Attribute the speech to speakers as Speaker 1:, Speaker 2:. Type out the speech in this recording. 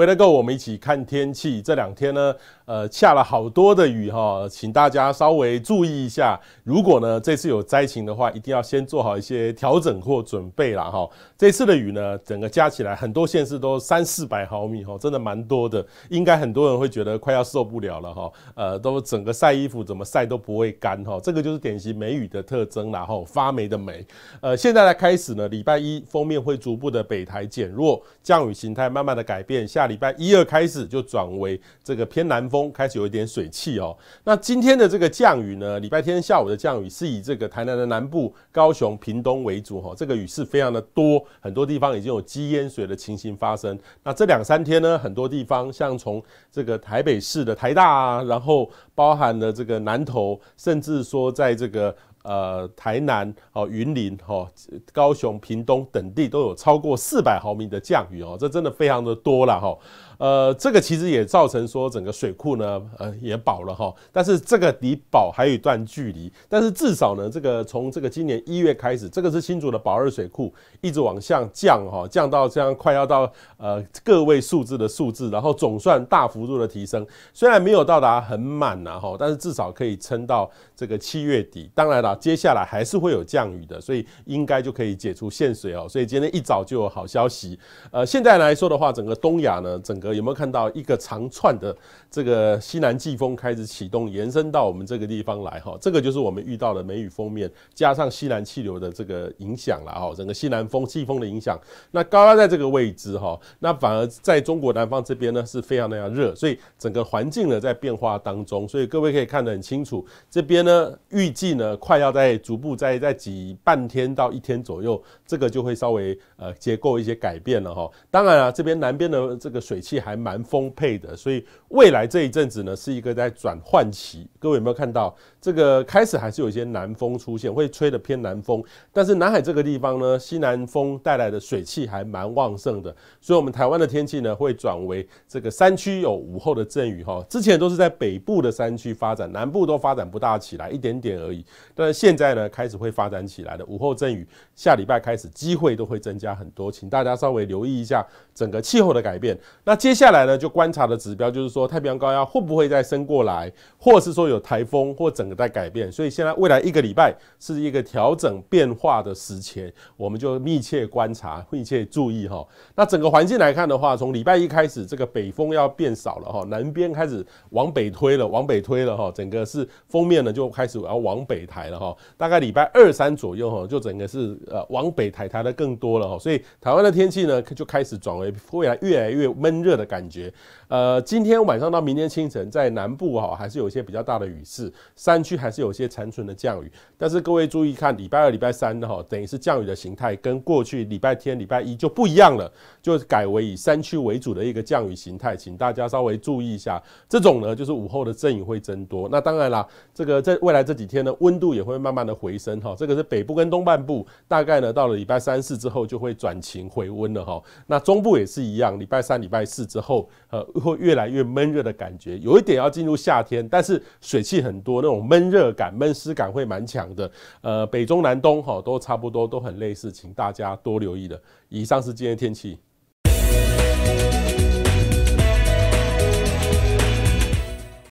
Speaker 1: 为了够我们一起看天气。这两天呢，呃，下了好多的雨哈，请大家稍微注意一下。如果呢这次有灾情的话，一定要先做好一些调整或准备啦哈。这次的雨呢，整个加起来很多县市都三四百毫米哈，真的蛮多的。应该很多人会觉得快要受不了了哈。呃，都整个晒衣服怎么晒都不会干哈，这个就是典型梅雨的特征啦哈，发霉的霉。呃，现在来开始呢，礼拜一封面会逐步的北台减弱，降雨形态慢慢的改变下。礼拜一二开始就转为这个偏南风，开始有一点水汽哦。那今天的这个降雨呢，礼拜天下午的降雨是以这个台南的南部、高雄、屏东为主哈，这个雨势非常的多，很多地方已经有积淹水的情形发生。那这两三天呢，很多地方像从这个台北市的台大啊，然后包含了这个南投，甚至说在这个。呃，台南、哦，云林、哦高雄、屏东等地都有超过四百毫米的降雨哦，这真的非常的多了哈。呃，这个其实也造成说整个水库呢，呃，也饱了哈，但是这个离饱还有一段距离。但是至少呢，这个从这个今年一月开始，这个是新竹的宝二水库一直往下降哈，降到这样快要到呃个位数字的数字，然后总算大幅度的提升，虽然没有到达很满呐哈，但是至少可以撑到这个七月底。当然了，接下来还是会有降雨的，所以应该就可以解除限水哦。所以今天一早就有好消息。呃，现在来说的话，整个东亚呢，整个有没有看到一个长串的这个西南季风开始启动，延伸到我们这个地方来哈？这个就是我们遇到的梅雨封面加上西南气流的这个影响了哈。整个西南风季风的影响，那高压在这个位置哈，那反而在中国南方这边呢是非常的热，所以整个环境呢在变化当中。所以各位可以看得很清楚，这边呢预计呢快要在逐步在在几半天到一天左右，这个就会稍微呃结构一些改变了哈。当然啊，这边南边的这个水汽。还蛮丰沛的，所以未来这一阵子呢，是一个在转换期。各位有没有看到这个开始还是有一些南风出现，会吹的偏南风。但是南海这个地方呢，西南风带来的水汽还蛮旺盛的，所以，我们台湾的天气呢，会转为这个山区有午后的阵雨哈。之前都是在北部的山区发展，南部都发展不大起来，一点点而已。但是现在呢，开始会发展起来的午后阵雨，下礼拜开始机会都会增加很多，请大家稍微留意一下整个气候的改变。那接接下来呢，就观察的指标就是说，太平洋高压会不会再升过来，或是说有台风，或整个在改变。所以现在未来一个礼拜是一个调整变化的时前，我们就密切观察、密切注意哈。那整个环境来看的话，从礼拜一开始，这个北风要变少了哈，南边开始往北推了，往北推了哈，整个是封面呢就开始要往北抬了哈。大概礼拜二三左右哈，就整个是呃往北抬抬的更多了哈。所以台湾的天气呢就开始转为未来越来越闷热。的感觉，呃，今天晚上到明天清晨，在南部哈还是有些比较大的雨势，山区还是有些残存的降雨。但是各位注意看，礼拜二、礼拜三呢，哈，等于是降雨的形态跟过去礼拜天、礼拜一就不一样了，就改为以山区为主的一个降雨形态，请大家稍微注意一下。这种呢，就是午后的阵雨会增多。那当然啦，这个在未来这几天呢，温度也会慢慢的回升哈。这个是北部跟东半部，大概呢到了礼拜三、四之后就会转晴回温了哈。那中部也是一样，礼拜三、礼拜四。之后，呃，会越来越闷热的感觉，有一点要进入夏天，但是水汽很多，那种闷热感、闷湿感会蛮强的。呃，北中南东哈都差不多，都很类似，请大家多留意的。以上是今天天气。